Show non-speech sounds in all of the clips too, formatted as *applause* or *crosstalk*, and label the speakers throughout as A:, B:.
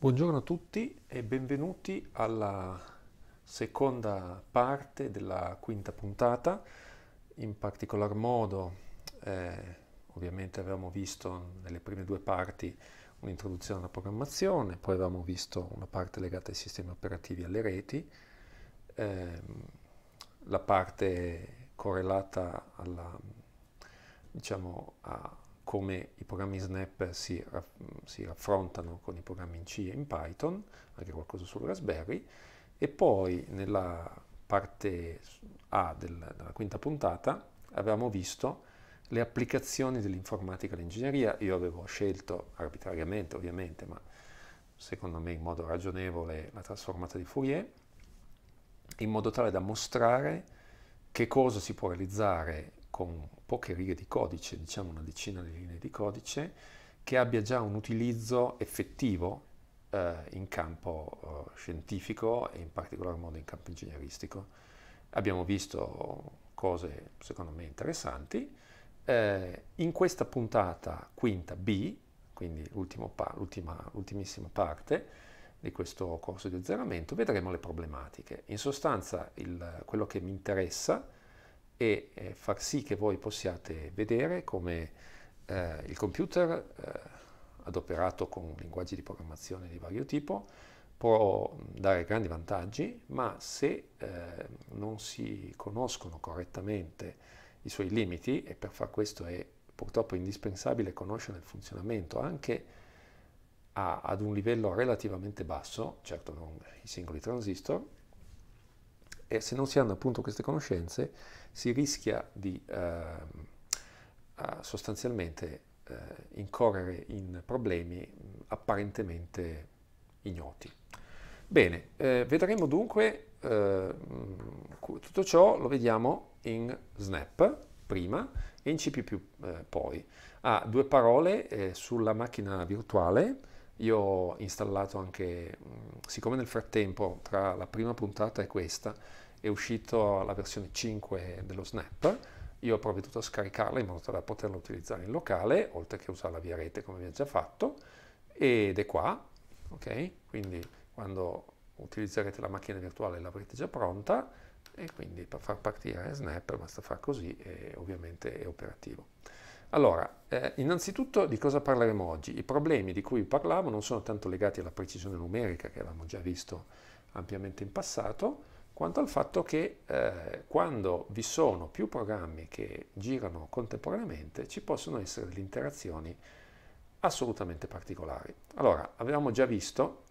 A: Buongiorno a tutti e benvenuti alla seconda parte della quinta puntata. In particolar modo, eh, ovviamente avevamo visto nelle prime due parti un'introduzione alla programmazione, poi avevamo visto una parte legata ai sistemi operativi e alle reti, eh, la parte correlata alla, diciamo, a, come i programmi Snap si, raff si raffrontano con i programmi in C e in Python, anche qualcosa sul Raspberry, e poi nella parte A del, della quinta puntata avevamo visto le applicazioni dell'informatica all'ingegneria. Io avevo scelto arbitrariamente, ovviamente, ma secondo me in modo ragionevole, la trasformata di Fourier, in modo tale da mostrare che cosa si può realizzare con poche righe di codice, diciamo una decina di linee di codice, che abbia già un utilizzo effettivo eh, in campo eh, scientifico e in particolar modo in campo ingegneristico. Abbiamo visto cose secondo me interessanti. Eh, in questa puntata quinta B, quindi pa l'ultimissima parte di questo corso di azzeramento, vedremo le problematiche. In sostanza il, quello che mi interessa e eh, far sì che voi possiate vedere come eh, il computer eh, adoperato con linguaggi di programmazione di vario tipo può mm, dare grandi vantaggi, ma se eh, non si conoscono correttamente i suoi limiti, e per far questo è purtroppo indispensabile conoscere il funzionamento anche a, ad un livello relativamente basso, certo non i singoli transistor, e se non si hanno appunto queste conoscenze si rischia di ehm, sostanzialmente eh, incorrere in problemi apparentemente ignoti. Bene, eh, vedremo dunque eh, tutto ciò, lo vediamo in Snap prima e in CPU eh, poi. Ha ah, due parole eh, sulla macchina virtuale io ho installato anche, mm, siccome nel frattempo tra la prima puntata e questa è uscita la versione 5 dello Snap, io ho provveduto a scaricarla in modo da poterla utilizzare in locale, oltre che usarla via rete come vi ho già fatto, ed è qua, ok? Quindi quando utilizzerete la macchina virtuale l'avrete già pronta e quindi per far partire Snap basta far così e ovviamente è operativo. Allora, eh, innanzitutto di cosa parleremo oggi? I problemi di cui parlavo non sono tanto legati alla precisione numerica, che avevamo già visto ampiamente in passato, quanto al fatto che eh, quando vi sono più programmi che girano contemporaneamente ci possono essere delle interazioni assolutamente particolari. Allora, avevamo già visto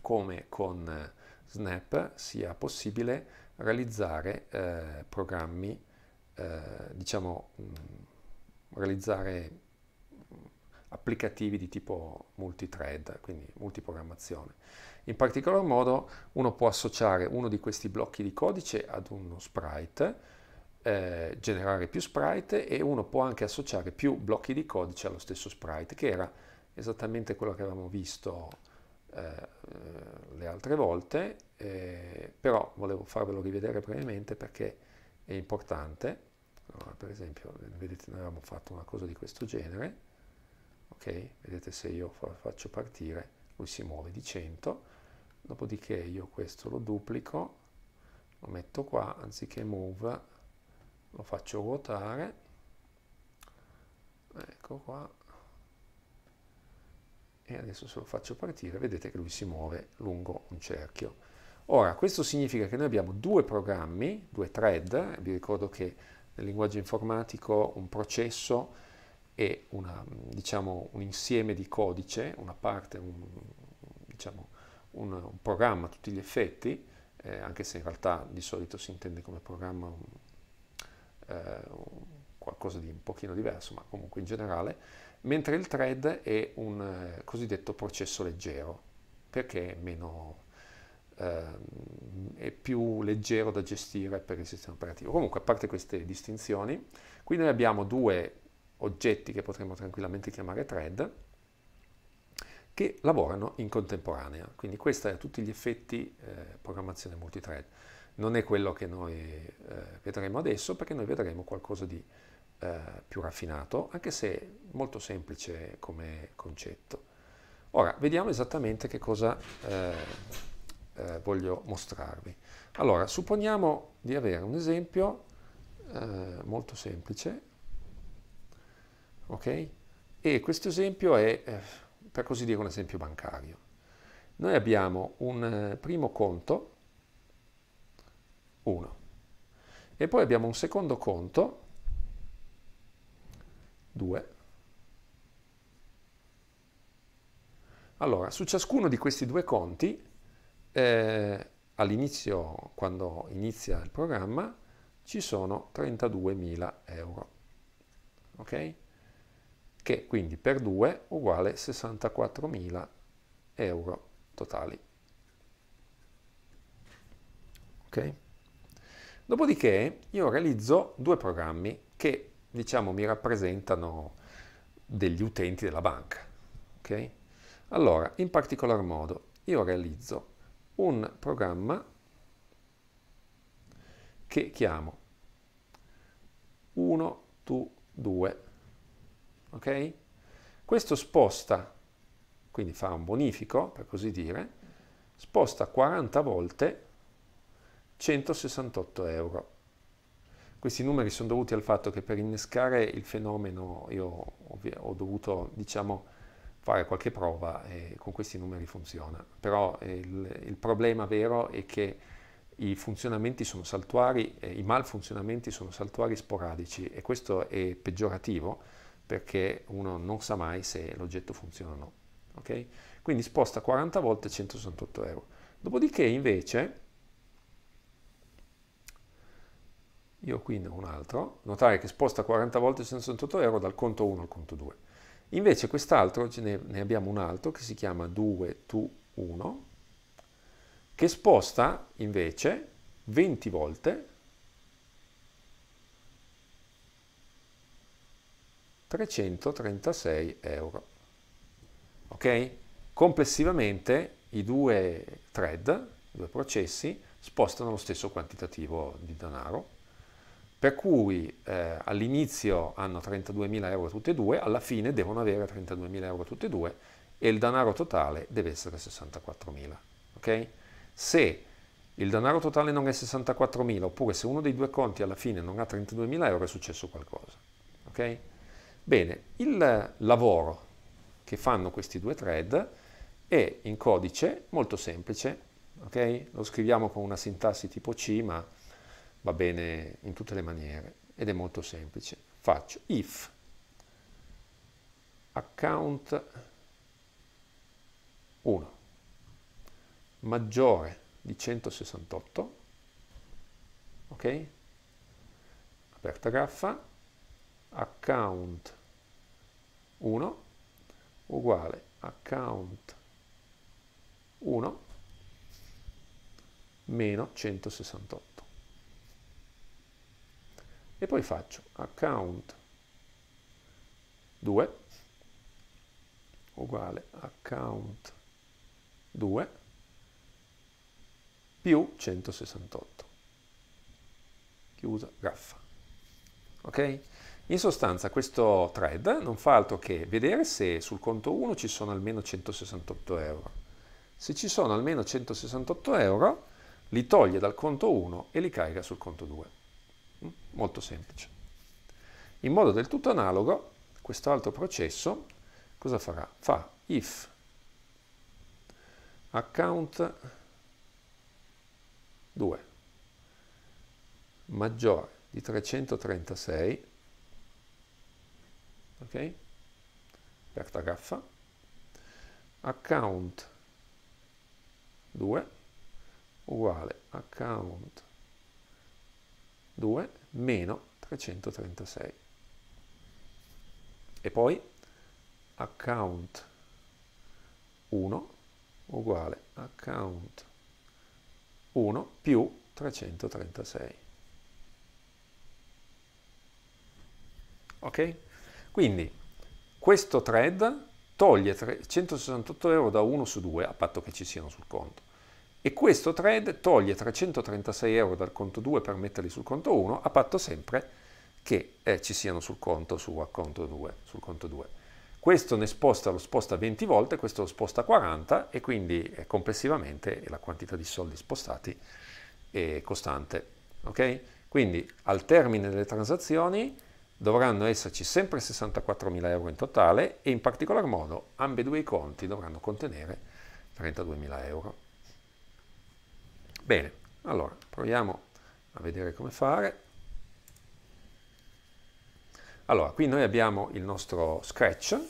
A: come con eh, Snap sia possibile realizzare eh, programmi, eh, diciamo, mh, realizzare applicativi di tipo multithread, quindi multiprogrammazione. In particolar modo uno può associare uno di questi blocchi di codice ad uno sprite, eh, generare più sprite e uno può anche associare più blocchi di codice allo stesso sprite, che era esattamente quello che avevamo visto eh, le altre volte, eh, però volevo farvelo rivedere brevemente perché è importante. Allora, per esempio, vedete, noi abbiamo fatto una cosa di questo genere, ok? Vedete se io faccio partire, lui si muove di 100, dopodiché io questo lo duplico, lo metto qua, anziché move, lo faccio ruotare, ecco qua, e adesso se lo faccio partire, vedete che lui si muove lungo un cerchio. Ora, questo significa che noi abbiamo due programmi, due thread, vi ricordo che nel linguaggio informatico un processo è diciamo, un insieme di codice, una parte, un, diciamo, un, un programma a tutti gli effetti, eh, anche se in realtà di solito si intende come programma un, eh, qualcosa di un pochino diverso, ma comunque in generale, mentre il thread è un eh, cosiddetto processo leggero, perché è meno Ehm, è più leggero da gestire per il sistema operativo. Comunque, a parte queste distinzioni, qui noi abbiamo due oggetti che potremmo tranquillamente chiamare thread che lavorano in contemporanea. Quindi questa è a tutti gli effetti eh, programmazione multithread. Non è quello che noi eh, vedremo adesso perché noi vedremo qualcosa di eh, più raffinato, anche se molto semplice come concetto. Ora, vediamo esattamente che cosa eh, eh, voglio mostrarvi. Allora, supponiamo di avere un esempio eh, molto semplice, ok? E questo esempio è, eh, per così dire, un esempio bancario. Noi abbiamo un eh, primo conto, 1, e poi abbiamo un secondo conto, 2. Allora, su ciascuno di questi due conti eh, all'inizio, quando inizia il programma, ci sono 32.000 euro. Ok? Che quindi per 2 uguale 64.000 euro totali. Ok? Dopodiché io realizzo due programmi che diciamo mi rappresentano degli utenti della banca. Ok? Allora, in particolar modo, io realizzo un programma che chiamo 1 to 2. Ok? Questo sposta, quindi fa un bonifico, per così dire, sposta 40 volte 168 euro. Questi numeri sono dovuti al fatto che per innescare il fenomeno io ho dovuto, diciamo, fare qualche prova e con questi numeri funziona. Però eh, il, il problema vero è che i funzionamenti sono saltuari, eh, i malfunzionamenti sono saltuari sporadici e questo è peggiorativo perché uno non sa mai se l'oggetto funziona o no. Okay? Quindi sposta 40 volte 168 euro. Dopodiché invece, io qui ne ho un altro, notare che sposta 40 volte 168 euro dal conto 1 al conto 2. Invece quest'altro, ne abbiamo un altro che si chiama 2 to 1, che sposta invece 20 volte 336 euro. Ok? Complessivamente i due thread, i due processi, spostano lo stesso quantitativo di denaro per cui eh, all'inizio hanno 32.000 euro tutte e due, alla fine devono avere 32.000 euro tutte e due e il denaro totale deve essere 64.000. Okay? Se il denaro totale non è 64.000 oppure se uno dei due conti alla fine non ha 32.000 euro è successo qualcosa. Okay? Bene, il lavoro che fanno questi due thread è in codice molto semplice, okay? lo scriviamo con una sintassi tipo C ma va bene in tutte le maniere ed è molto semplice. Faccio if account 1 maggiore di 168, ok? Aperta graffa, account 1 uguale account 1 meno 168 e poi faccio account 2 uguale account 2 più 168 chiusa graffa ok in sostanza questo thread non fa altro che vedere se sul conto 1 ci sono almeno 168 euro se ci sono almeno 168 euro li toglie dal conto 1 e li carica sul conto 2 Molto semplice. In modo del tutto analogo, questo altro processo cosa farà? Fa if account 2 maggiore di 336 ok aperta graffa, account 2 uguale account 2 meno 336. E poi account 1 uguale account 1 più 336. Ok? Quindi questo thread toglie 368 euro da 1 su 2 a patto che ci siano sul conto e questo trade toglie 336 euro dal conto 2 per metterli sul conto 1 a patto sempre che eh, ci siano sul conto suo, conto 2, sul conto 2. Questo ne sposta, lo sposta 20 volte, questo lo sposta 40 e quindi eh, complessivamente la quantità di soldi spostati è costante. Okay? Quindi al termine delle transazioni dovranno esserci sempre 64.000 euro in totale e in particolar modo ambedue i conti dovranno contenere 32.000 euro. Bene, allora proviamo a vedere come fare. Allora, qui noi abbiamo il nostro Scratch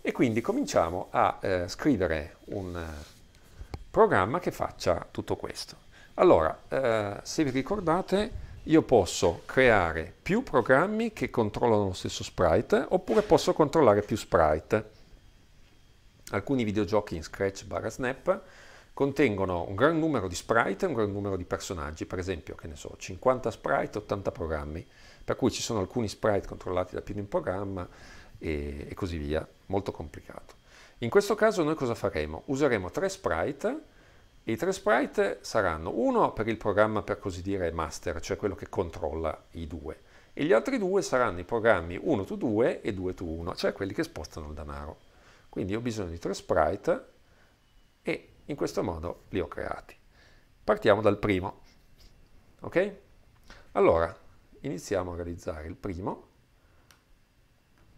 A: e quindi cominciamo a eh, scrivere un eh, programma che faccia tutto questo. Allora, eh, se vi ricordate, io posso creare più programmi che controllano lo stesso sprite oppure posso controllare più sprite. Alcuni videogiochi in Scratch barra Snap contengono un gran numero di sprite e un gran numero di personaggi, per esempio, che ne so, 50 sprite, 80 programmi, per cui ci sono alcuni sprite controllati da più di un programma e, e così via, molto complicato. In questo caso noi cosa faremo? Useremo tre sprite e i tre sprite saranno uno per il programma per così dire master, cioè quello che controlla i due, e gli altri due saranno i programmi 1 to 2 e 2 to 1, cioè quelli che spostano il denaro. Quindi ho bisogno di tre sprite e in questo modo li ho creati. Partiamo dal primo. Ok? Allora, iniziamo a realizzare il primo.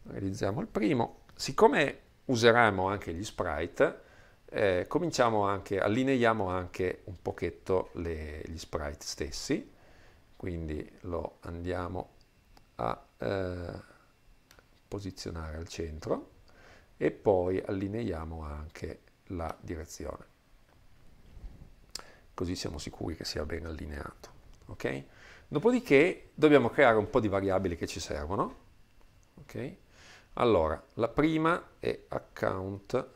A: Realizziamo il primo. Siccome useremo anche gli sprite, eh, cominciamo anche, allineiamo anche un pochetto le, gli sprite stessi. Quindi lo andiamo a eh, posizionare al centro e poi allineiamo anche la direzione così siamo sicuri che sia ben allineato. Okay? Dopodiché dobbiamo creare un po' di variabili che ci servono. Okay? Allora, la prima è account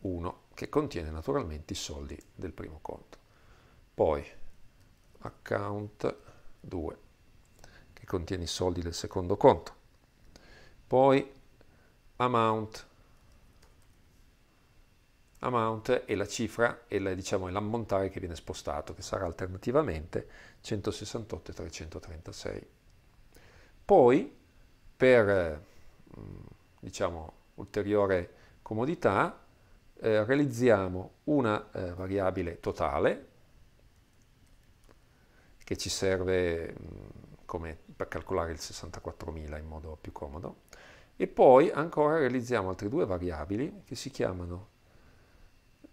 A: 1, che contiene naturalmente i soldi del primo conto. Poi account 2, che contiene i soldi del secondo conto. Poi amount amount e la cifra e diciamo, l'ammontare che viene spostato, che sarà alternativamente 168 e 336. Poi, per mm, diciamo, ulteriore comodità, eh, realizziamo una eh, variabile totale che ci serve mh, mm, come, per calcolare il 64.000 in modo più comodo e poi ancora realizziamo altre due variabili che si chiamano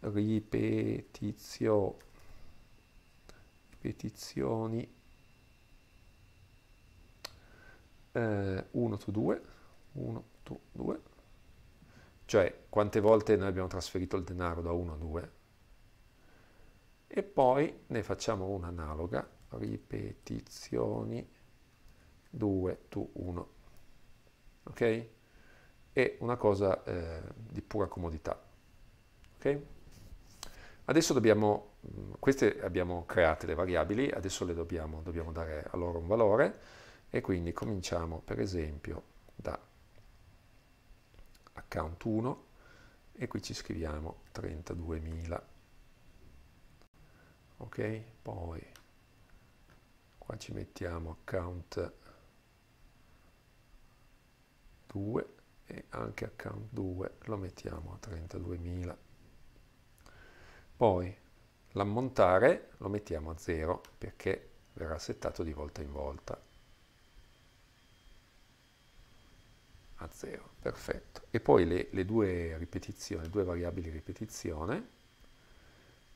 A: ripetizio, ripetizioni 1 to 2, 1 to 2, cioè quante volte noi abbiamo trasferito il denaro da 1 a 2 e poi ne facciamo un'analoga, ripetizioni 2 to 1, ok? È una cosa eh, di pura comodità, ok? Adesso dobbiamo, mm, queste abbiamo create le variabili, adesso le dobbiamo, dobbiamo dare a loro un valore e quindi cominciamo per esempio da account 1 e qui ci scriviamo 32.000 ok poi qua ci mettiamo account 2 e anche account 2 lo mettiamo a 32.000 poi l'ammontare lo mettiamo a 0 perché verrà settato di volta in volta. A 0, perfetto. E poi le, le due ripetizioni, due variabili ripetizione,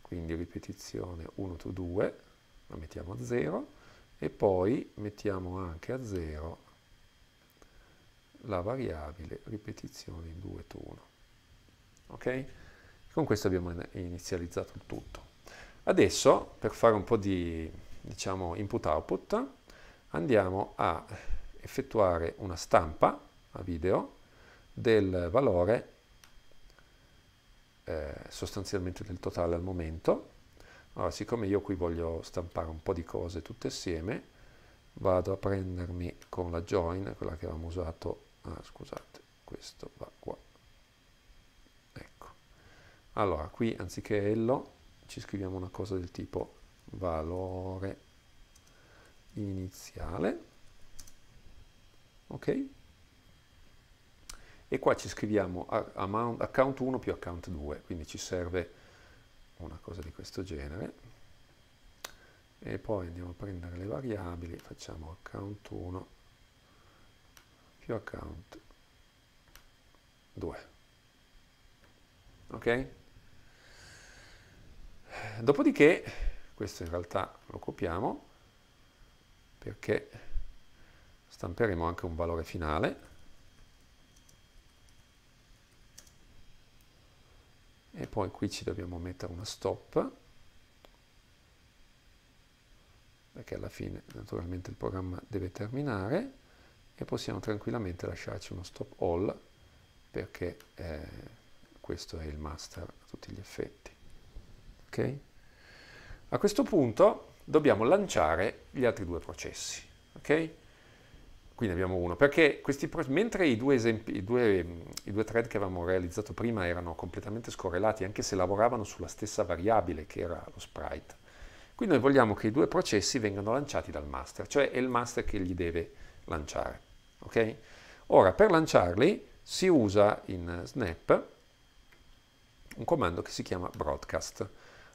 A: quindi ripetizione 1 to 2, la mettiamo a 0 e poi mettiamo anche a 0 la variabile ripetizione 2 to 1. Ok? Con questo abbiamo inizializzato il tutto. Adesso, per fare un po' di diciamo, input-output, andiamo a effettuare una stampa a video del valore eh, sostanzialmente del totale al momento. Allora, siccome io qui voglio stampare un po' di cose tutte assieme, vado a prendermi con la join, quella che avevamo usato, ah, scusate, questo va qua allora, qui anziché hello ci scriviamo una cosa del tipo valore iniziale, ok? E qua ci scriviamo amount, account 1 più account 2, quindi ci serve una cosa di questo genere. E poi andiamo a prendere le variabili, facciamo account 1 più account 2. Ok? Dopodiché, questo in realtà lo copiamo perché stamperemo anche un valore finale. E poi qui ci dobbiamo mettere una stop perché alla fine naturalmente il programma deve terminare e possiamo tranquillamente lasciarci uno stop all perché eh, questo è il master a tutti gli effetti. Okay? A questo punto dobbiamo lanciare gli altri due processi. Okay? Qui ne abbiamo uno, perché questi, mentre i due, esempi, i, due, i due thread che avevamo realizzato prima erano completamente scorrelati, anche se lavoravano sulla stessa variabile che era lo sprite, qui noi vogliamo che i due processi vengano lanciati dal master, cioè è il master che li deve lanciare. Okay? Ora, per lanciarli si usa in Snap un comando che si chiama broadcast.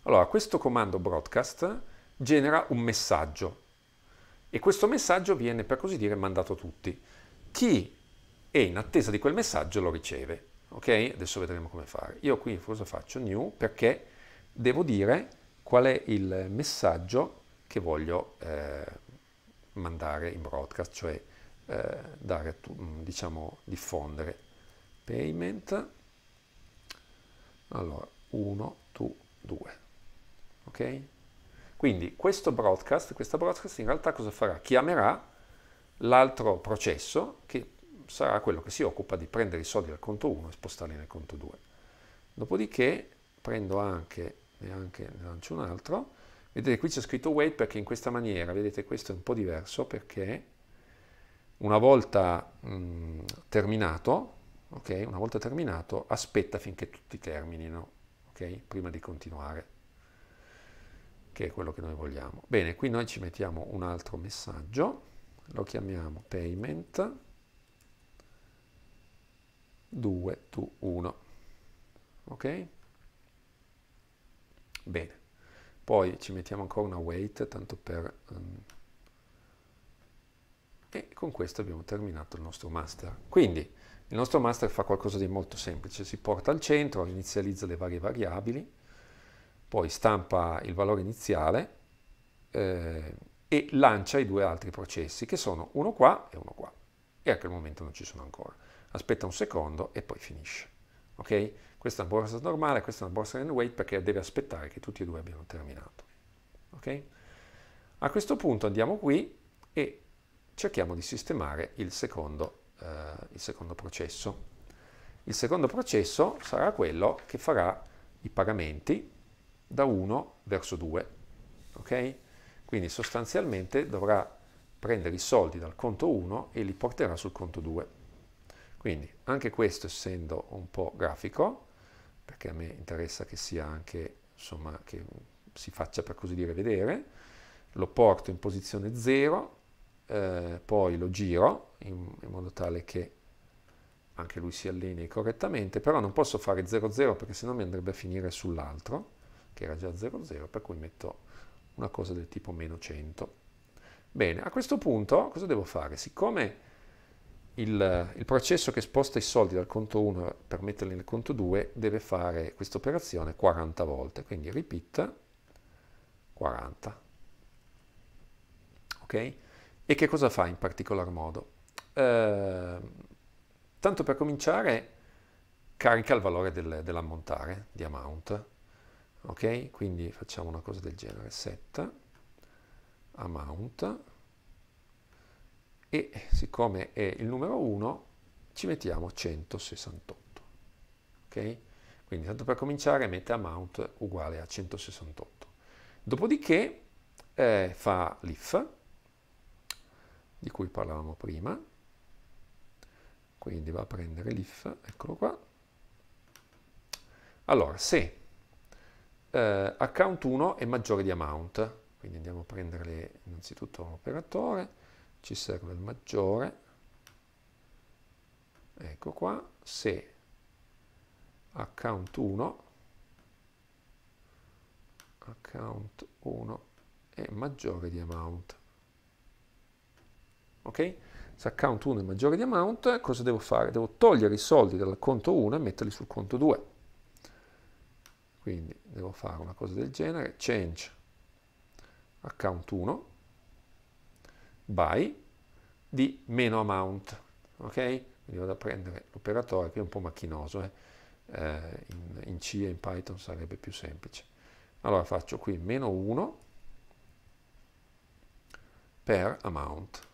A: Allora, questo comando broadcast genera un messaggio e questo messaggio viene per così dire mandato a tutti. Chi è in attesa di quel messaggio lo riceve. Ok? Adesso vedremo come fare. Io qui cosa faccio? New perché devo dire qual è il messaggio che voglio eh, mandare in broadcast, cioè eh, dare, mm, diciamo, diffondere. Payment. Allora, 1, 2, 2 ok? Quindi questo broadcast, questa broadcast in realtà cosa farà? Chiamerà l'altro processo che sarà quello che si occupa di prendere i soldi dal conto 1 e spostarli nel conto 2. Dopodiché prendo anche, neanche, ne lancio un altro, vedete qui c'è scritto wait perché in questa maniera, vedete questo è un po' diverso perché una volta mh, terminato, ok, una volta terminato aspetta finché tutti terminino, ok, prima di continuare che è quello che noi vogliamo. Bene, qui noi ci mettiamo un altro messaggio, lo chiamiamo payment 2 to 1. Ok? Bene. Poi ci mettiamo ancora una wait, tanto per... Um, e con questo abbiamo terminato il nostro master. Quindi il nostro master fa qualcosa di molto semplice, si porta al centro, inizializza le varie variabili, poi stampa il valore iniziale eh, e lancia i due altri processi che sono uno qua e uno qua e a quel momento non ci sono ancora. Aspetta un secondo e poi finisce. ok Questa è una borsa normale, questa è una borsa in wait perché deve aspettare che tutti e due abbiano terminato. Okay? A questo punto andiamo qui e cerchiamo di sistemare il secondo, eh, il secondo processo. Il secondo processo sarà quello che farà i pagamenti da 1 verso 2. Ok? Quindi sostanzialmente dovrà prendere i soldi dal conto 1 e li porterà sul conto 2. Quindi anche questo essendo un po' grafico, perché a me interessa che sia anche, insomma, che si faccia per così dire vedere, lo porto in posizione 0, eh, poi lo giro in, in, modo tale che anche lui si allinei correttamente, però non posso fare 0,0 perché sennò mi andrebbe a finire sull'altro, che era già 00, per cui metto una cosa del tipo meno 100. Bene, a questo punto cosa devo fare? Siccome il, il processo che sposta i soldi dal conto 1 per metterli nel conto 2 deve fare questa operazione 40 volte, quindi repeat 40. Ok? E che cosa fa in particolar modo? Eh, tanto per cominciare, carica il valore del, dell'ammontare di amount ok? Quindi facciamo una cosa del genere, set amount e siccome è il numero 1 ci mettiamo 168, ok? Quindi tanto per cominciare mette amount uguale a 168. Dopodiché eh, fa l'if di cui parlavamo prima, quindi va a prendere l'if, eccolo qua. Allora, se eh, account 1 è maggiore di amount, quindi andiamo a prendere innanzitutto l'operatore, ci serve il maggiore, ecco qua, se account 1 account 1 è maggiore di amount ok? se account 1 è maggiore di amount cosa devo fare? devo togliere i soldi dal conto 1 e metterli sul conto 2 quindi devo fare una cosa del genere, change account 1 by di meno amount, ok? Quindi vado a prendere l'operatore che è un po' macchinoso, eh. eh? in, in C e in Python sarebbe più semplice. Allora faccio qui meno 1 per amount.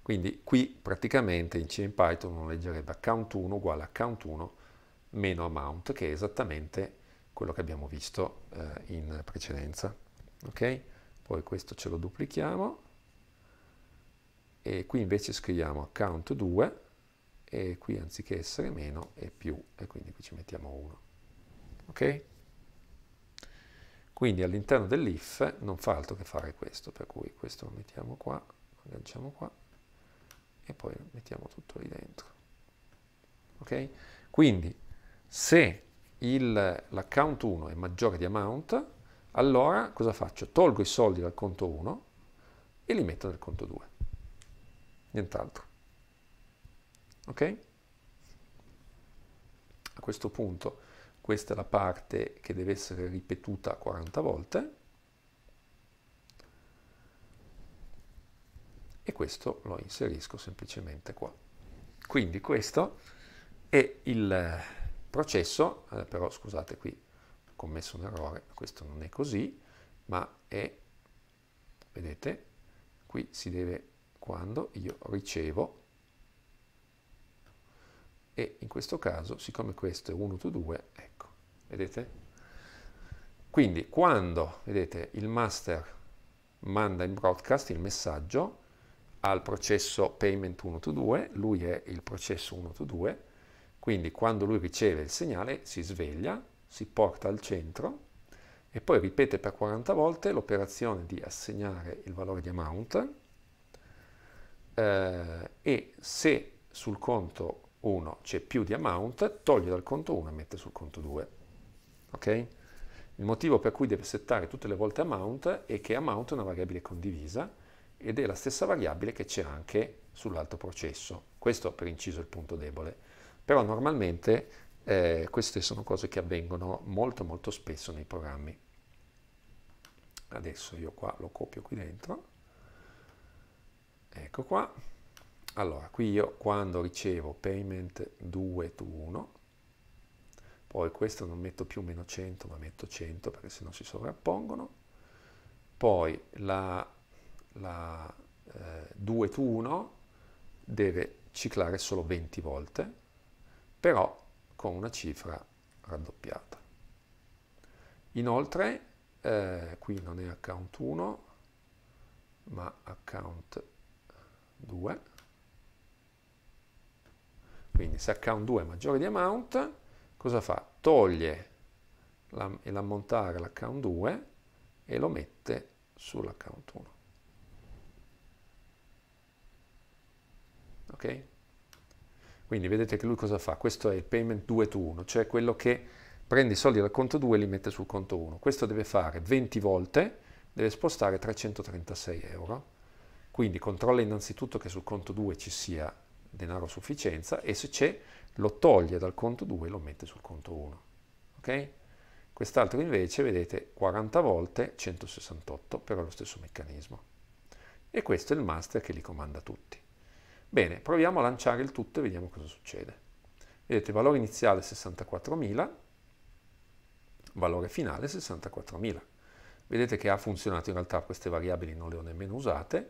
A: Quindi qui praticamente in C in Python non leggerebbe account1 uguale account1 meno amount, che è esattamente quello che abbiamo visto eh, in precedenza. Okay? Poi questo ce lo duplichiamo e qui invece scriviamo count 2 e qui anziché essere meno è più e quindi qui ci mettiamo 1. Ok? Quindi all'interno dell'if non fa altro che fare questo, per cui questo lo mettiamo qua, lo agganciamo qua e poi mettiamo tutto lì dentro. Ok? Quindi se l'account 1 è maggiore di amount, allora cosa faccio? Tolgo i soldi dal conto 1 e li metto nel conto 2. Nient'altro. Ok? A questo punto questa è la parte che deve essere ripetuta 40 volte e questo lo inserisco semplicemente qua. Quindi questo è il processo, eh, però scusate qui ho commesso un errore, questo non è così, ma è, vedete, qui si deve quando io ricevo e in questo caso, siccome questo è 1 to 2, ecco, vedete? Quindi quando, vedete, il master manda in broadcast il messaggio al processo payment 1 to 2, lui è il processo 1 to 2, quindi quando lui riceve il segnale si sveglia, si porta al centro e poi ripete per 40 volte l'operazione di assegnare il valore di amount eh, e se sul conto 1 c'è più di amount, toglie dal conto 1 e mette sul conto 2. Okay? Il motivo per cui deve settare tutte le volte amount è che amount è una variabile condivisa ed è la stessa variabile che c'è anche sull'altro processo. Questo per inciso è il punto debole però normalmente eh, queste sono cose che avvengono molto molto spesso nei programmi. Adesso io qua lo copio qui dentro. Ecco qua. Allora, qui io quando ricevo payment 2 to 1, poi questo non metto più meno 100, ma metto 100 perché se no si sovrappongono. Poi la, la eh, 2 to 1 deve ciclare solo 20 volte però con una cifra raddoppiata. Inoltre, eh, qui non è account 1, ma account 2, quindi se account 2 è maggiore di amount, cosa fa? Toglie l'ammontare all'account 2 e lo mette sull'account 1. Ok? Quindi vedete che lui cosa fa? Questo è il payment 2 to 1, cioè quello che prende i soldi dal conto 2 e li mette sul conto 1. Questo deve fare 20 volte, deve spostare 336 euro. Quindi controlla innanzitutto che sul conto 2 ci sia denaro a sufficienza e se c'è lo toglie dal conto 2 e lo mette sul conto 1. Okay? Quest'altro invece, vedete, 40 volte 168, però è lo stesso meccanismo. E questo è il master che li comanda tutti. Bene, proviamo a lanciare il tutto e vediamo cosa succede. Vedete, valore iniziale 64.000, valore finale 64.000. Vedete che ha funzionato, in realtà queste variabili non le ho nemmeno usate,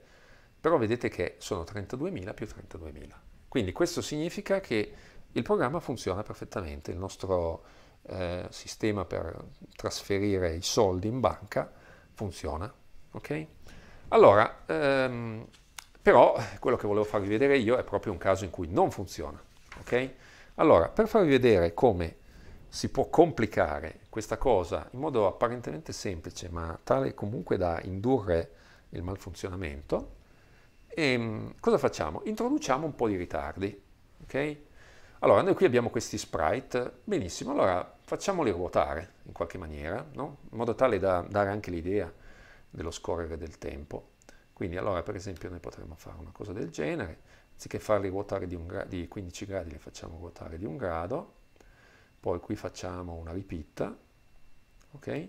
A: però vedete che sono 32.000 più 32.000. Quindi questo significa che il programma funziona perfettamente, il nostro eh, sistema per trasferire i soldi in banca funziona. Ok? Allora, ehm, però quello che volevo farvi vedere io è proprio un caso in cui non funziona. Okay? Allora, per farvi vedere come si può complicare questa cosa in modo apparentemente semplice, ma tale comunque da indurre il malfunzionamento, e, ehm, cosa facciamo? Introduciamo un po' di ritardi. Okay? Allora, noi qui abbiamo questi sprite, benissimo, allora facciamoli ruotare in qualche maniera, no? in modo tale da dare anche l'idea dello scorrere del tempo. Quindi allora per esempio noi potremmo fare una cosa del genere, anziché farli ruotare di, di 15 gradi li facciamo ruotare di un grado, poi qui facciamo una ripitta, ok?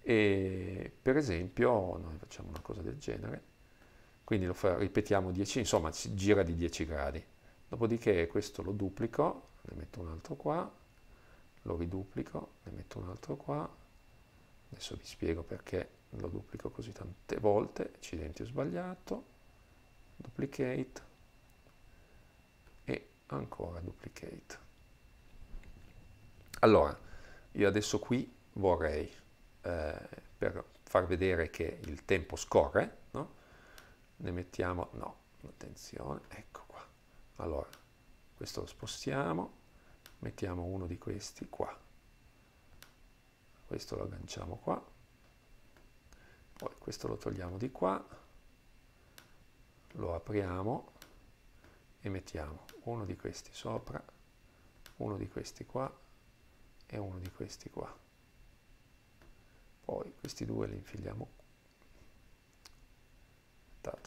A: E per esempio noi facciamo una cosa del genere, quindi lo ripetiamo 10, insomma si gira di 10 gradi. Dopodiché questo lo duplico, ne metto un altro qua, lo riduplico, ne metto un altro qua, adesso vi spiego perché lo duplico così tante volte, accidenti ho sbagliato, duplicate e ancora duplicate. Allora, io adesso qui vorrei, eh, per far vedere che il tempo scorre, no? ne mettiamo, no, attenzione, ecco qua. Allora, questo lo spostiamo, mettiamo uno di questi qua, questo lo agganciamo qua, poi questo lo togliamo di qua lo apriamo e mettiamo uno di questi sopra uno di questi qua e uno di questi qua poi questi due li infiliamo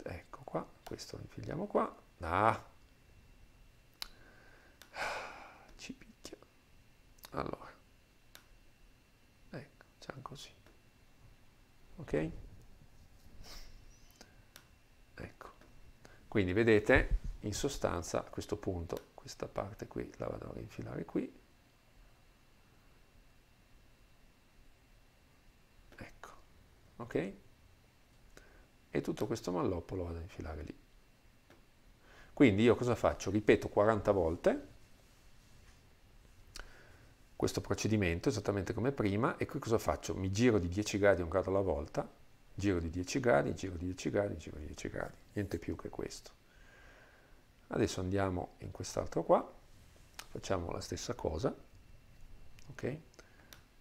A: ecco qua questo lo infiliamo qua ah. ci picchia allora ecco facciamo così Ok? Ecco. Quindi vedete, in sostanza, a questo punto, questa parte qui la vado a rinfilare qui. Ecco. Ok? E tutto questo malloppo lo vado a infilare lì. Quindi io cosa faccio? Ripeto 40 volte questo procedimento esattamente come prima e qui cosa faccio? Mi giro di 10 gradi un grado alla volta, giro di 10 gradi, giro di 10 gradi, giro di 10 gradi, niente più che questo. Adesso andiamo in quest'altro qua, facciamo la stessa cosa, ok?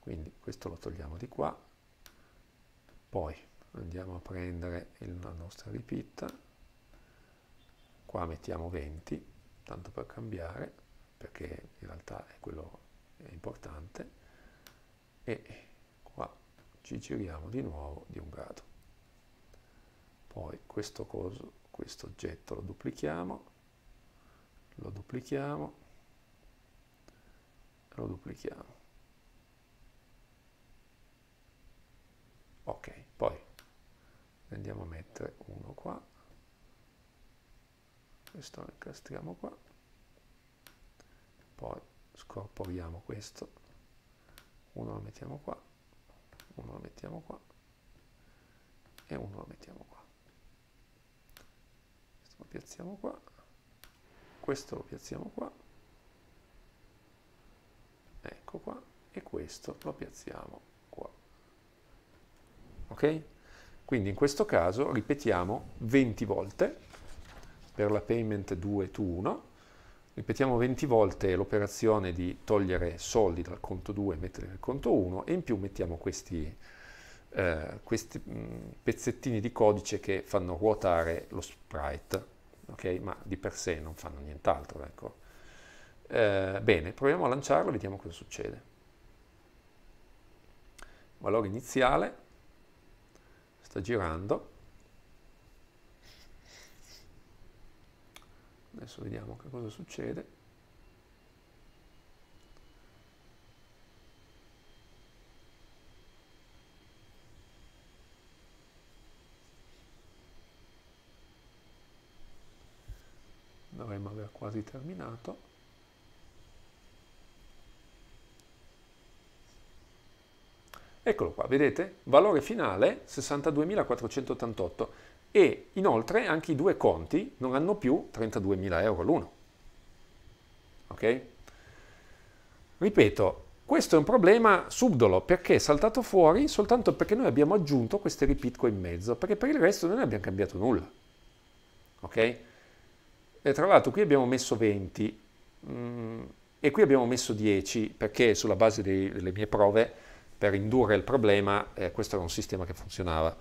A: Quindi questo lo togliamo di qua, poi andiamo a prendere la nostra ripitta, qua mettiamo 20, tanto per cambiare, perché in realtà è quello è importante, e qua ci giriamo di nuovo di un grado. Poi questo coso, questo oggetto lo duplichiamo, lo duplichiamo, lo duplichiamo. Ok, poi ne andiamo a mettere uno qua, questo lo incastriamo qua, poi scorporiamo questo uno lo mettiamo qua uno lo mettiamo qua e uno lo mettiamo qua questo lo piazziamo qua questo lo piazziamo qua ecco qua e questo lo piazziamo qua ok quindi in questo caso ripetiamo 20 volte per la payment 2 to 1 Ripetiamo 20 volte l'operazione di togliere soldi dal conto 2 e mettere nel conto 1 e in più mettiamo questi, eh, questi mm, pezzettini di codice che fanno ruotare lo sprite, okay? ma di per sé non fanno nient'altro. Ecco. Eh, bene, proviamo a lanciarlo e vediamo cosa succede. Valore iniziale, sta girando. Adesso vediamo che cosa succede. Dovremmo aver quasi terminato. Eccolo qua, vedete? Valore finale 62.488 e inoltre anche i due conti non hanno più 32.000 euro l'uno. Ok? Ripeto, questo è un problema subdolo perché è saltato fuori soltanto perché noi abbiamo aggiunto queste repeat qua in mezzo, perché per il resto non abbiamo cambiato nulla. Ok? E tra l'altro qui abbiamo messo 20 mh, mm, e qui abbiamo messo 10 perché sulla base dei, delle mie prove per indurre il problema eh, questo era un sistema che funzionava.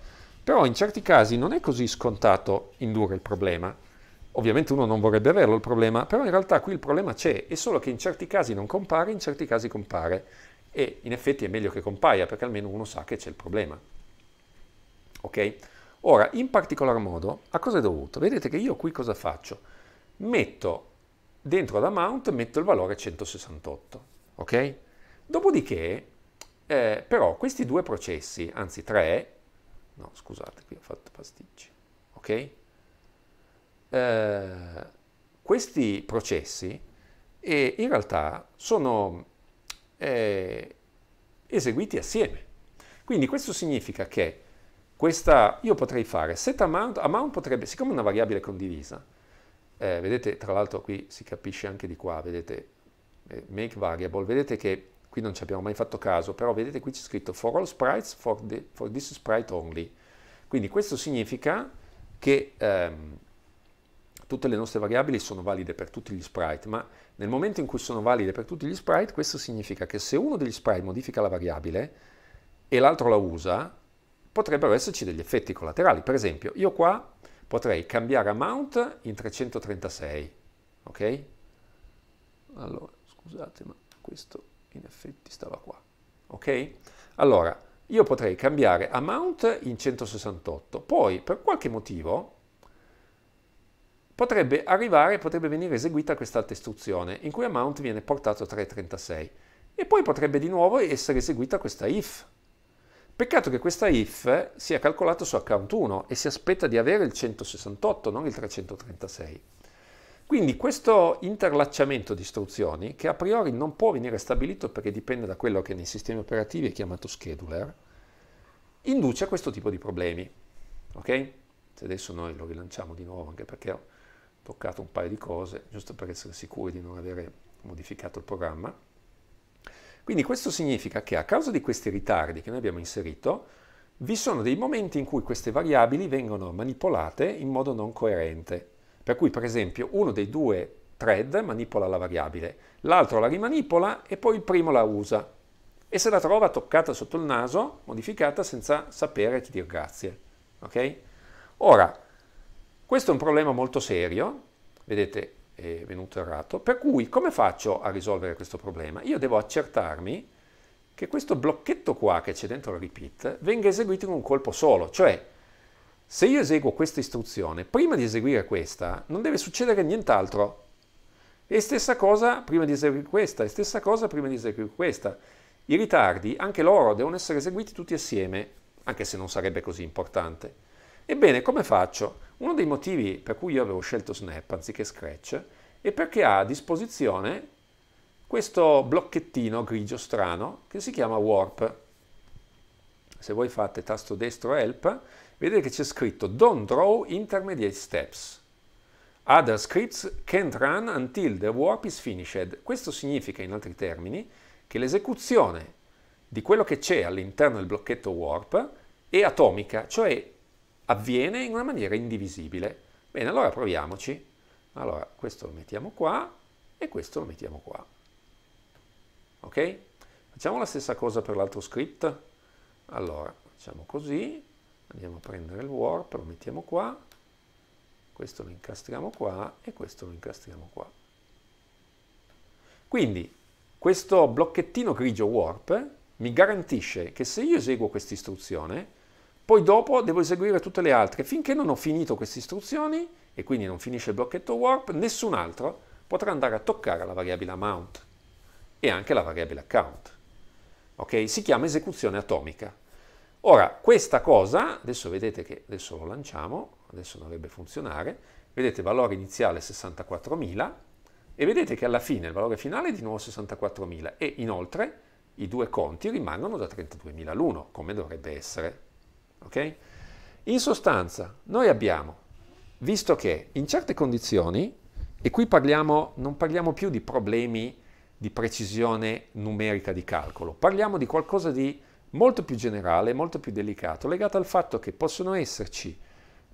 A: Però in certi casi non è così scontato indurre il problema. Ovviamente uno non vorrebbe averlo il problema, però in realtà qui il problema c'è, è solo che in certi casi non compare, in certi casi compare. E in effetti è meglio che compaia, perché almeno uno sa che c'è il problema. Ok? Ora, in particolar modo, a cosa è dovuto? Vedete che io qui cosa faccio? Metto dentro ad amount, metto il valore 168, ok? Dopodiché, eh, però, questi due processi, anzi tre, no scusate qui ho fatto pasticci, ok? Eh, questi processi eh, in realtà sono eh, eseguiti assieme, quindi questo significa che questa, io potrei fare set amount, amount potrebbe, siccome è una variabile condivisa, eh, vedete tra l'altro qui si capisce anche di qua, vedete eh, make variable, vedete che qui non ci abbiamo mai fatto caso, però vedete qui c'è scritto for all sprites, for, the, for this sprite only. Quindi questo significa che ehm, tutte le nostre variabili sono valide per tutti gli sprite, ma nel momento in cui sono valide per tutti gli sprite, questo significa che se uno degli sprite modifica la variabile e l'altro la usa, potrebbero esserci degli effetti collaterali. Per esempio, io qua potrei cambiare amount in 336, ok? Allora, scusate, ma questo in effetti stava qua, ok? Allora, io potrei cambiare amount in 168, poi per qualche motivo potrebbe arrivare, potrebbe venire eseguita quest'altra istruzione in cui amount viene portato a 336 e poi potrebbe di nuovo essere eseguita questa if. Peccato che questa if sia calcolata su account 1 e si aspetta di avere il 168, non il 336. Quindi questo interlacciamento di istruzioni, che a priori non può venire stabilito perché dipende da quello che nei sistemi operativi è chiamato scheduler, induce a questo tipo di problemi. Ok? Se adesso noi lo rilanciamo di nuovo, anche perché ho toccato un paio di cose, giusto per essere sicuri di non avere modificato il programma. Quindi questo significa che a causa di questi ritardi che noi abbiamo inserito, vi sono dei momenti in cui queste variabili vengono manipolate in modo non coerente per cui per esempio uno dei due thread manipola la variabile, l'altro la rimanipola e poi il primo la usa e se la trova toccata sotto il naso, modificata senza sapere chi dir grazie. Okay? Ora, questo è un problema molto serio, vedete è venuto errato, per cui come faccio a risolvere questo problema? Io devo accertarmi che questo blocchetto qua che c'è dentro il repeat venga eseguito in un colpo solo, cioè se io eseguo questa istruzione, prima di eseguire questa, non deve succedere nient'altro. E stessa cosa prima di eseguire questa, e stessa cosa prima di eseguire questa. I ritardi, anche loro, devono essere eseguiti tutti assieme, anche se non sarebbe così importante. Ebbene, come faccio? Uno dei motivi per cui io avevo scelto Snap anziché Scratch è perché ha a disposizione questo blocchettino grigio strano che si chiama Warp. Se voi fate tasto destro Help, vedete che c'è scritto Don't draw intermediate steps. Other scripts can't run until the warp is finished. Questo significa, in altri termini, che l'esecuzione di quello che c'è all'interno del blocchetto warp è atomica, cioè avviene in una maniera indivisibile. Bene, allora proviamoci. Allora, questo lo mettiamo qua e questo lo mettiamo qua. Ok? Facciamo la stessa cosa per l'altro script. Allora, facciamo così andiamo a prendere il warp, lo mettiamo qua, questo lo incastriamo qua e questo lo incastriamo qua. Quindi questo blocchettino grigio warp mi garantisce che se io eseguo questa istruzione, poi dopo devo eseguire tutte le altre. Finché non ho finito queste istruzioni e quindi non finisce il blocchetto warp, nessun altro potrà andare a toccare la variabile amount e anche la variabile account. Okay? Si chiama esecuzione atomica. Ora, questa cosa, adesso vedete che adesso lo lanciamo, adesso dovrebbe funzionare, vedete valore iniziale 64.000 e vedete che alla fine il valore finale è di nuovo 64.000 e inoltre i due conti rimangono da 32.000 l'uno, come dovrebbe essere. Ok? In sostanza, noi abbiamo, visto che in certe condizioni, e qui parliamo, non parliamo più di problemi di precisione numerica di calcolo, parliamo di qualcosa di molto più generale, molto più delicato, legato al fatto che possono esserci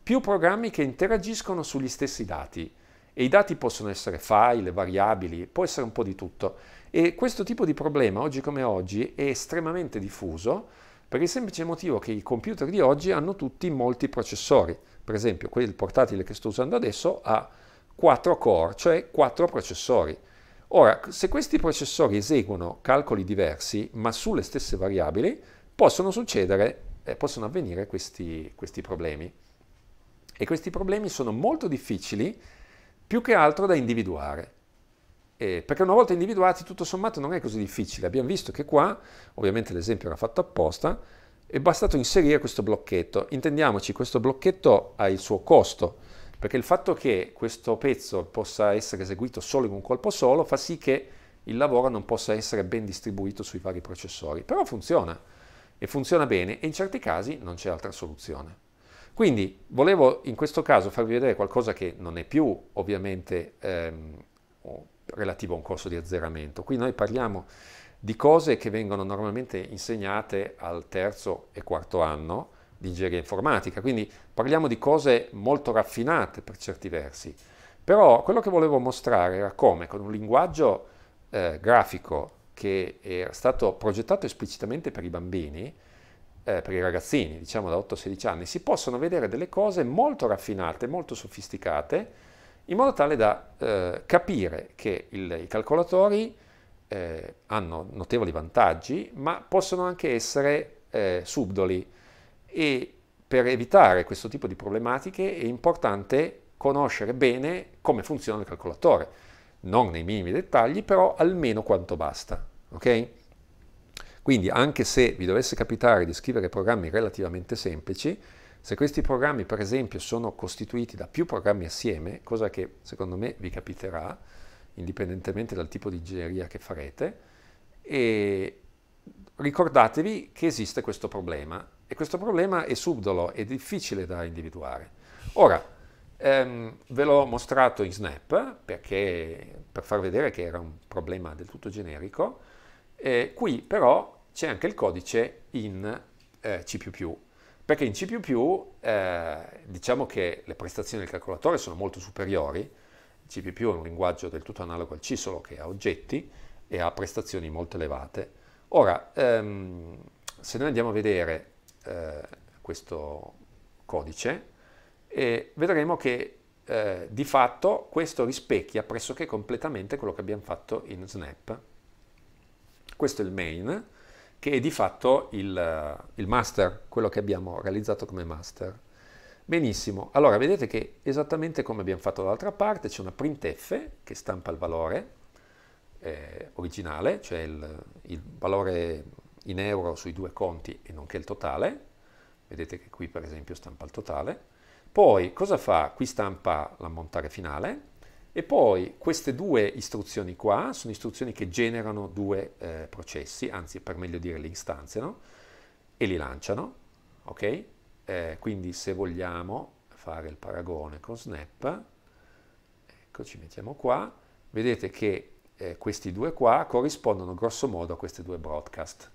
A: più programmi che interagiscono sugli stessi dati e i dati possono essere file, variabili, può essere un po' di tutto. E questo tipo di problema, oggi come oggi, è estremamente diffuso per il semplice motivo che i computer di oggi hanno tutti molti processori. Per esempio, quel portatile che sto usando adesso ha 4 core, cioè 4 processori. Ora, se questi processori eseguono calcoli diversi, ma sulle stesse variabili, possono succedere, eh, possono avvenire questi, questi problemi. E questi problemi sono molto difficili, più che altro da individuare. Eh, perché una volta individuati, tutto sommato non è così difficile. Abbiamo visto che qua, ovviamente l'esempio era fatto apposta, è bastato inserire questo blocchetto. Intendiamoci, questo blocchetto ha il suo costo, perché il fatto che questo pezzo possa essere eseguito solo in un colpo solo fa sì che il lavoro non possa essere ben distribuito sui vari processori, però funziona e funziona bene e in certi casi non c'è altra soluzione. Quindi volevo in questo caso farvi vedere qualcosa che non è più ovviamente ehm, relativo a un corso di azzeramento. Qui noi parliamo di cose che vengono normalmente insegnate al terzo e quarto anno di ingegneria informatica, quindi parliamo di cose molto raffinate per certi versi. Però quello che volevo mostrare era come con un linguaggio eh, grafico che era stato progettato esplicitamente per i bambini, eh, per i ragazzini, diciamo da 8-16 anni, si possono vedere delle cose molto raffinate, molto sofisticate, in modo tale da eh, capire che il, i calcolatori eh, hanno notevoli vantaggi, ma possono anche essere eh, subdoli e per evitare questo tipo di problematiche è importante conoscere bene come funziona il calcolatore, non nei minimi dettagli, però almeno quanto basta. Okay? Quindi anche se vi dovesse capitare di scrivere programmi relativamente semplici, se questi programmi per esempio sono costituiti da più programmi assieme, cosa che secondo me vi capiterà, indipendentemente dal tipo di ingegneria che farete, ricordatevi che esiste questo problema e questo problema è subdolo, è difficile da individuare. Ora, ehm, ve l'ho mostrato in Snap perché, per far vedere che era un problema del tutto generico. Eh, qui però c'è anche il codice in eh, C++, perché in C++ eh, diciamo che le prestazioni del calcolatore sono molto superiori, C++ è un linguaggio del tutto analogo al C, solo che ha oggetti e ha prestazioni molto elevate. Ora, ehm, se noi andiamo a vedere eh, questo codice e vedremo che eh, di fatto questo rispecchia pressoché completamente quello che abbiamo fatto in Snap. Questo è il main, che è di fatto il, il master, quello che abbiamo realizzato come master. Benissimo, allora vedete che esattamente come abbiamo fatto dall'altra parte c'è una printf che stampa il valore eh, originale, cioè il, il valore in euro sui due conti e nonché il totale, vedete che qui per esempio stampa il totale, poi cosa fa? Qui stampa l'ammontare finale e poi queste due istruzioni qua sono istruzioni che generano due eh, processi, anzi per meglio dire li istanziano e li lanciano, ok? Eh, quindi se vogliamo fare il paragone con Snap, ecco ci mettiamo qua, vedete che eh, questi due qua corrispondono grosso modo a queste due broadcast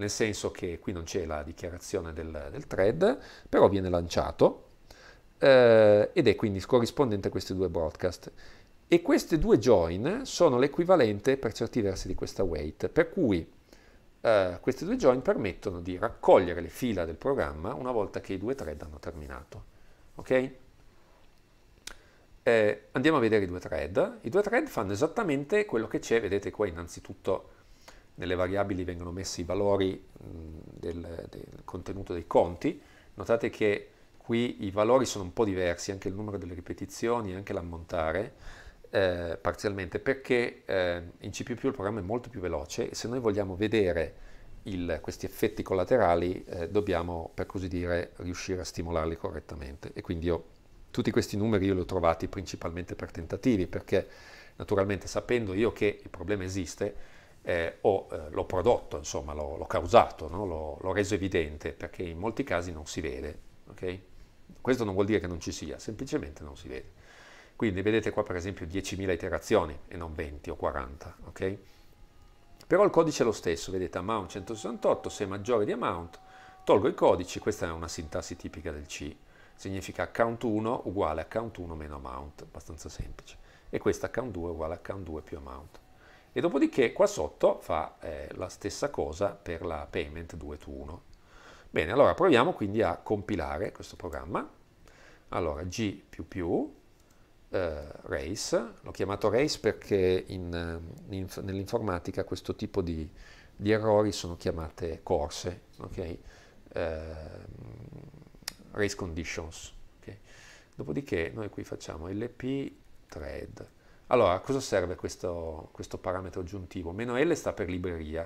A: nel senso che qui non c'è la dichiarazione del, del thread, però viene lanciato eh, ed è quindi corrispondente a questi due broadcast. E queste due join sono l'equivalente per certi versi di questa wait, per cui eh, queste due join permettono di raccogliere le fila del programma una volta che i due thread hanno terminato. Ok? Eh, andiamo a vedere i due thread. I due thread fanno esattamente quello che c'è, vedete qua innanzitutto nelle variabili vengono messi i valori del, del, contenuto dei conti, notate che qui i valori sono un po' diversi, anche il numero delle ripetizioni, anche l'ammontare, eh, parzialmente, perché eh, in C++ il programma è molto più veloce e se noi vogliamo vedere il, questi effetti collaterali eh, dobbiamo, per così dire, riuscire a stimolarli correttamente. E quindi io, tutti questi numeri io li ho trovati principalmente per tentativi, perché naturalmente sapendo io che il problema esiste, eh, o eh, l'ho prodotto, insomma, l'ho, l'ho causato, no? l'ho, l'ho, reso evidente, perché in molti casi non si vede. Okay? Questo non vuol dire che non ci sia, semplicemente non si vede. Quindi vedete qua per esempio 10.000 iterazioni e non 20 o 40. Okay? Però il codice è lo stesso, vedete amount 168, se è maggiore di amount, tolgo i codici, questa è una sintassi tipica del C, significa account 1 uguale account 1 meno amount, abbastanza semplice, e questa account 2 uguale account 2 più amount e dopodiché qua sotto fa eh, la stessa cosa per la payment 2 to 1. Bene, allora proviamo quindi a compilare questo programma. Allora, g++ eh, race, l'ho chiamato race perché eh, nell'informatica questo tipo di, di, errori sono chiamate corse, ok? Eh, race conditions. Okay? Dopodiché noi qui facciamo lp thread allora, a cosa serve questo, questo parametro aggiuntivo? Meno L sta per libreria,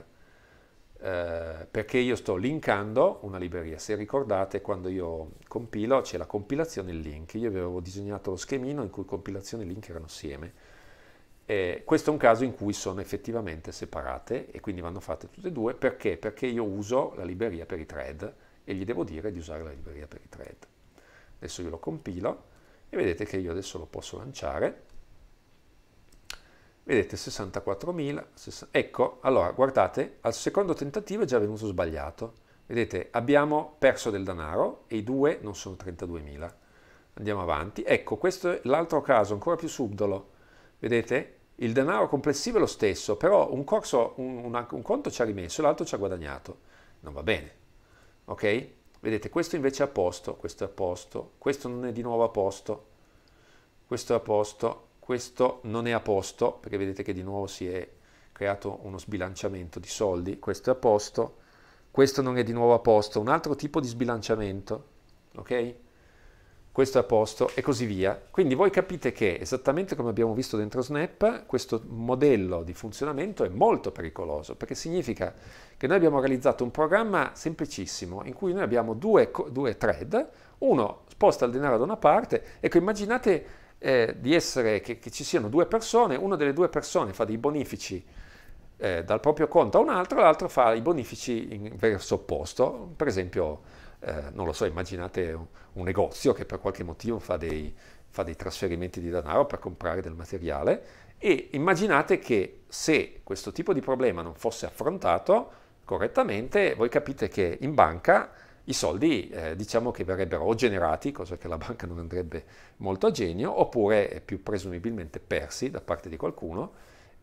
A: eh, perché io sto linkando una libreria. Se ricordate, quando io compilo c'è la compilazione e il link. Io avevo disegnato lo schemino in cui compilazione e link erano assieme. Eh, questo è un caso in cui sono effettivamente separate e quindi vanno fatte tutte e due. Perché? Perché io uso la libreria per i thread e gli devo dire di usare la libreria per i thread. Adesso io lo compilo e vedete che io adesso lo posso lanciare Vedete 64.000, ecco, allora guardate, al secondo tentativo è già venuto sbagliato. Vedete, abbiamo perso del denaro e i due non sono 32.000. Andiamo avanti. Ecco, questo è l'altro caso, ancora più subdolo. Vedete, il denaro complessivo è lo stesso, però un, corso, un, un, un conto ci ha rimesso, l'altro ci ha guadagnato. Non va bene. Ok? Vedete, questo invece è a posto, questo è a posto, questo non è di nuovo a posto, questo è a posto, questo non è a posto, perché vedete che di nuovo si è creato uno sbilanciamento di soldi, questo è a posto, questo non è di nuovo a posto, un altro tipo di sbilanciamento, ok? Questo è a posto e così via. Quindi voi capite che esattamente come abbiamo visto dentro Snap, questo modello di funzionamento è molto pericoloso, perché significa che noi abbiamo realizzato un programma semplicissimo in cui noi abbiamo due, due thread, uno sposta il denaro da una parte, ecco immaginate eh, di essere, che, che, ci siano due persone, una delle due persone fa dei bonifici eh, dal proprio conto a un un'altra, l'altro fa i bonifici in verso opposto, per esempio, eh, non lo so, immaginate un, un, negozio che per qualche motivo fa dei, fa dei trasferimenti di denaro per comprare del materiale e immaginate che se questo tipo di problema non fosse affrontato correttamente, voi capite che in banca i soldi eh, diciamo che verrebbero o generati, cosa che la banca non andrebbe molto a genio, oppure eh, più presumibilmente persi da parte di qualcuno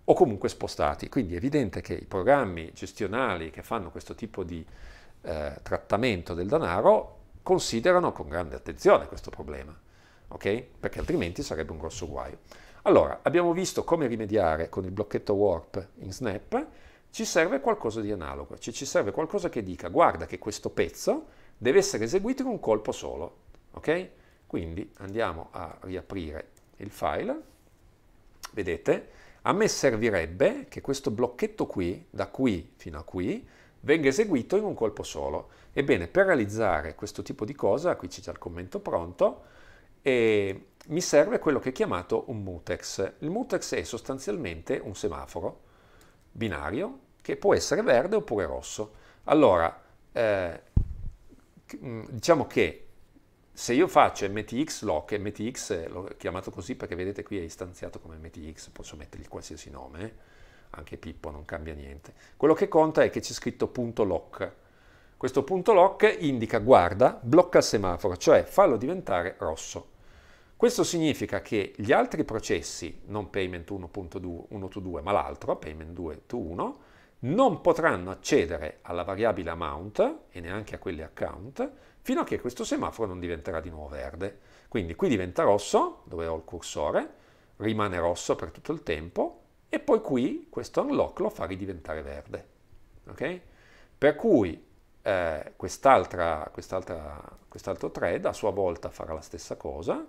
A: o comunque spostati. Quindi è evidente che i programmi gestionali che fanno questo tipo di eh, trattamento del denaro considerano con grande attenzione questo problema, okay? perché altrimenti sarebbe un grosso guaio. Allora, abbiamo visto come rimediare con il blocchetto warp in Snap, ci serve qualcosa di analogo, cioè ci serve qualcosa che dica guarda che questo pezzo deve essere eseguito in un colpo solo, ok? Quindi andiamo a riaprire il file, vedete, a me servirebbe che questo blocchetto qui, da qui fino a qui, venga eseguito in un colpo solo. Ebbene, per realizzare questo tipo di cosa, qui c'è già il commento pronto, e mi serve quello che è chiamato un mutex. Il mutex è sostanzialmente un semaforo binario che può essere verde oppure rosso. Allora, eh, mm, diciamo che se io faccio MTX lock, MTX l'ho chiamato così perché vedete qui è istanziato come MTX, posso mettergli qualsiasi nome, anche Pippo non cambia niente. Quello che conta è che c'è scritto punto .lock. Questo punto .lock indica guarda, blocca il semaforo, cioè fallo diventare rosso. Questo significa che gli altri processi, non payment 1.2, ma l'altro, payment 2 non potranno accedere alla variabile amount e neanche a quelle account fino a che questo semaforo non diventerà di nuovo verde. Quindi qui diventa rosso, dove ho il cursore, rimane rosso per tutto il tempo e poi qui questo unlock lo fa ridiventare verde. Okay? Per cui eh, quest'altro quest quest thread a sua volta farà la stessa cosa.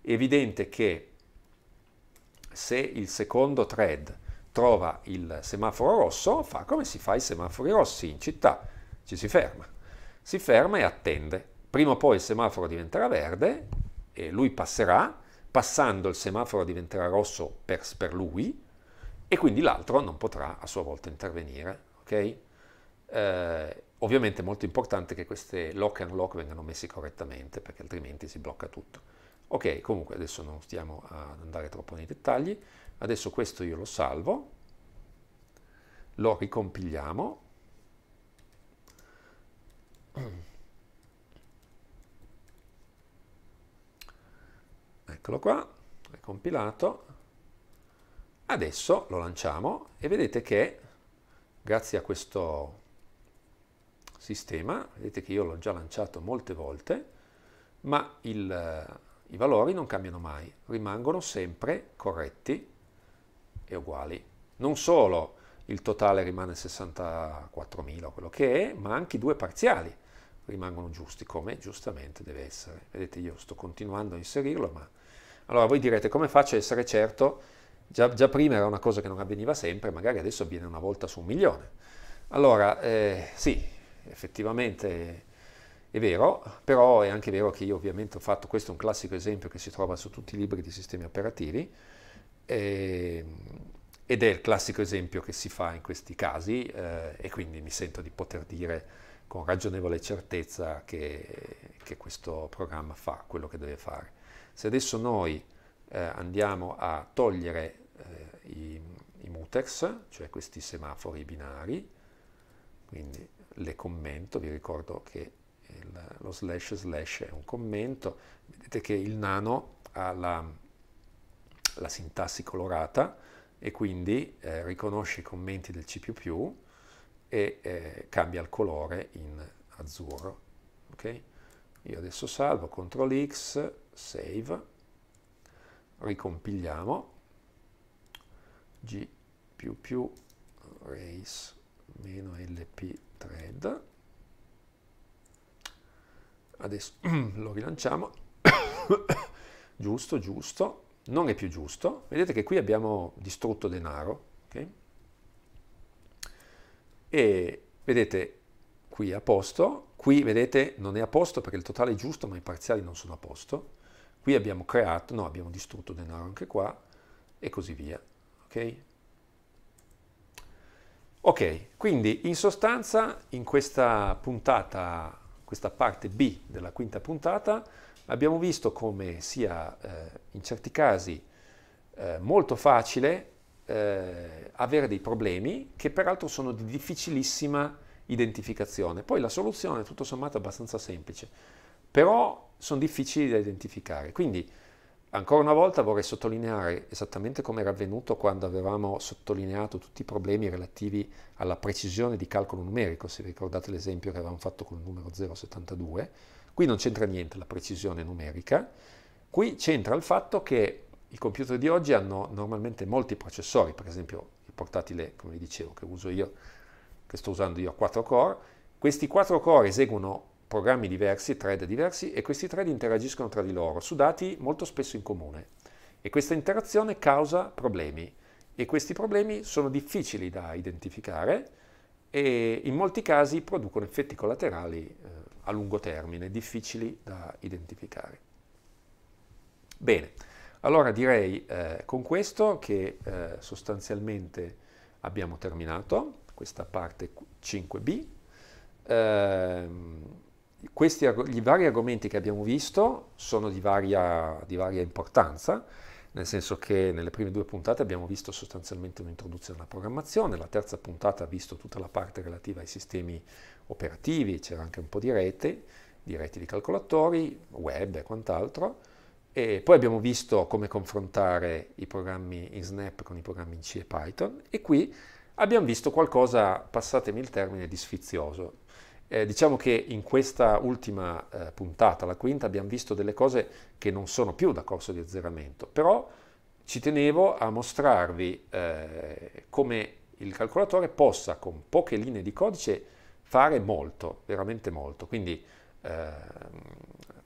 A: È evidente che se il secondo thread trova il semaforo rosso, fa come si fa i semafori rossi in città, ci si ferma. Si ferma e attende. Prima o poi il semaforo diventerà verde e lui passerà, passando il semaforo diventerà rosso per, per lui e quindi l'altro non potrà a sua volta intervenire. Okay? Eh, ovviamente è molto importante che queste lock and lock vengano messi correttamente perché altrimenti si blocca tutto. Ok, comunque adesso non stiamo ad andare troppo nei dettagli. Adesso questo io lo salvo, lo ricompiliamo, eccolo qua, compilato. adesso lo lanciamo e vedete che grazie a questo sistema, vedete che io l'ho già lanciato molte volte, ma il, i valori non cambiano mai, rimangono sempre corretti è uguale. Non solo il totale rimane 64.000, quello che è, ma anche i due parziali rimangono giusti, come giustamente deve essere. Vedete, io sto continuando a inserirlo, ma... Allora voi direte, come faccio a essere certo? Già, già prima era una cosa che non avveniva sempre, magari adesso avviene una volta su un milione. Allora, eh, sì, effettivamente è vero, però è anche vero che io ovviamente ho fatto, questo è un classico esempio che si trova su tutti i libri di sistemi operativi, e, ehm, ed è il classico esempio che si fa in questi casi eh, e quindi mi sento di poter dire con ragionevole certezza che, che questo programma fa quello che deve fare. Se adesso noi eh, andiamo a togliere eh, i, i mutex, cioè questi semafori binari, quindi le commento, vi ricordo che il, lo slash slash è un commento, vedete che il nano ha la la sintassi colorata e quindi eh, riconosce i commenti del C++ e eh, cambia il colore in azzurro. Okay? Io adesso salvo, CTRL X, save, ricompiliamo, G++ race lp thread adesso *clears throat* lo rilanciamo *coughs* giusto giusto non è più giusto. Vedete che qui abbiamo distrutto denaro. Okay? E vedete qui è a posto, qui vedete non è a posto perché il totale è giusto ma i parziali non sono a posto. Qui abbiamo creato, no abbiamo distrutto denaro anche qua e così via. Ok? Ok, quindi in sostanza in questa puntata, questa parte B della quinta puntata, abbiamo visto come sia eh, in certi casi eh, molto facile eh, avere dei problemi che peraltro sono di difficilissima identificazione. Poi la soluzione è tutto sommato abbastanza semplice, però sono difficili da identificare. Quindi ancora una volta vorrei sottolineare esattamente come era avvenuto quando avevamo sottolineato tutti i problemi relativi alla precisione di calcolo numerico, se ricordate l'esempio che avevamo fatto con il numero 072 Qui non c'entra niente la precisione numerica, qui c'entra il fatto che i computer di oggi hanno normalmente molti processori, per esempio il portatile, come vi dicevo, che uso io, che sto usando io a 4 core, questi 4 core eseguono programmi diversi, thread diversi e questi thread interagiscono tra di loro su dati molto spesso in comune e questa interazione causa problemi e questi problemi sono difficili da identificare e in molti casi producono effetti collaterali eh, a lungo termine, difficili da identificare. Bene, allora direi eh, con questo che eh, sostanzialmente abbiamo terminato questa parte 5b. Eh, questi, gli vari argomenti che abbiamo visto sono di varia, di varia importanza, nel senso che nelle prime due puntate abbiamo visto sostanzialmente un'introduzione alla programmazione, la terza puntata ha visto tutta la parte relativa ai sistemi operativi, c'era anche un po' di rete, di reti di calcolatori, web e quant'altro. E poi abbiamo visto come confrontare i programmi in Snap con i programmi in C e Python e qui abbiamo visto qualcosa, passatemi il termine, di sfizioso. Eh, diciamo che in questa ultima eh, puntata, la quinta, abbiamo visto delle cose che non sono più da corso di azzeramento, però ci tenevo a mostrarvi eh, come il calcolatore possa con poche linee di codice fare molto, veramente molto. Quindi eh,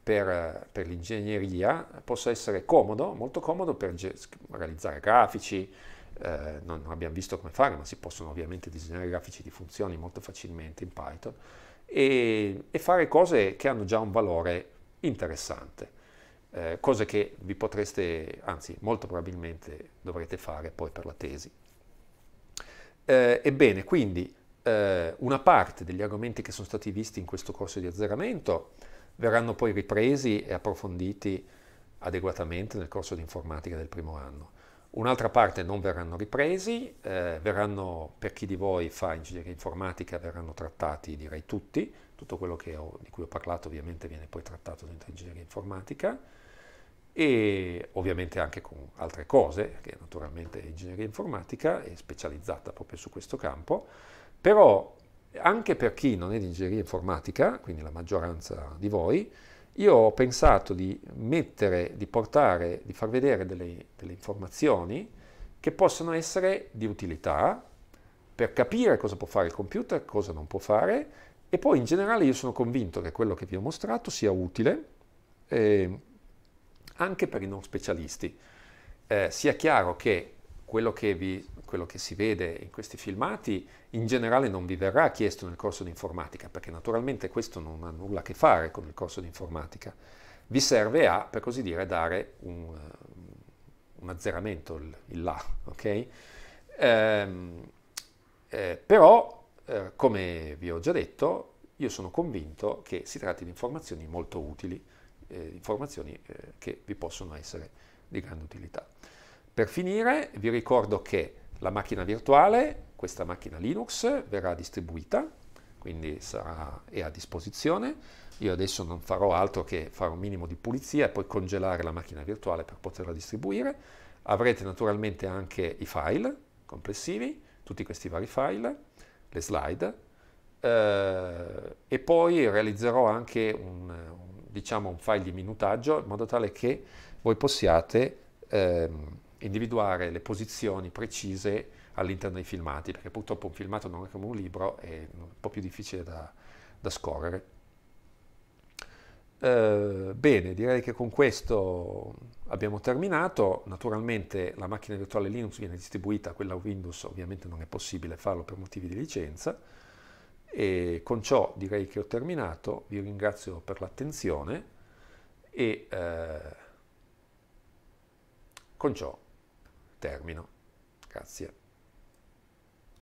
A: per, per, l'ingegneria possa essere comodo, molto comodo per ge- realizzare grafici, eh, non, non, abbiamo visto come fare, ma si possono ovviamente disegnare grafici di funzioni molto facilmente in Python, e, e fare cose che hanno già un valore interessante. Eh, cose che vi potreste, anzi molto probabilmente dovrete fare poi per la tesi. Eh, ebbene, quindi eh, una parte degli argomenti che sono stati visti in questo corso di azzeramento verranno poi ripresi e approfonditi adeguatamente nel corso di informatica del primo anno. Un'altra parte non verranno ripresi, eh, verranno, per chi di voi fa ingegneria informatica, verranno trattati direi tutti, tutto quello ho, di cui ho parlato ovviamente viene poi trattato dentro ingegneria informatica e ovviamente anche con altre cose, che naturalmente è ingegneria informatica è specializzata proprio su questo campo. Però anche per chi non è di ingegneria informatica, quindi la maggioranza di voi, io ho pensato di mettere, di portare, di far vedere delle, delle informazioni che possono essere di utilità per capire cosa può fare il computer, cosa non può fare e poi in generale io sono convinto che quello che vi ho mostrato sia utile eh, anche per i non specialisti. Eh, sia chiaro che quello che, vi, quello che, si vede in questi filmati in generale non vi verrà chiesto nel corso di informatica, perché naturalmente questo non ha nulla a che fare con il corso di informatica. Vi serve a, per così dire, dare un, un azzeramento, il, il, là, ok? Ehm, eh, però, eh, come vi ho già detto, io sono convinto che si tratti di informazioni molto utili, eh, informazioni eh, che vi possono essere di grande utilità. Per finire vi ricordo che la macchina virtuale, questa macchina Linux, verrà distribuita, quindi sarà, è a disposizione. Io adesso non farò altro che fare un minimo di pulizia e poi congelare la macchina virtuale per poterla distribuire. Avrete naturalmente anche i file complessivi, tutti questi vari file, le slide, eh, e poi realizzerò anche un, un, diciamo un, file di minutaggio in modo tale che voi possiate... Ehm, individuare le posizioni precise all'interno dei filmati, perché purtroppo un filmato non è come un libro, è un po' più difficile da, da scorrere. Eh, bene, direi che con questo abbiamo terminato. Naturalmente la macchina virtuale Linux viene distribuita, quella Windows ovviamente non è possibile farlo per motivi di licenza. E con ciò direi che ho terminato, vi ringrazio per l'attenzione e eh, con ciò Termino. Grazie.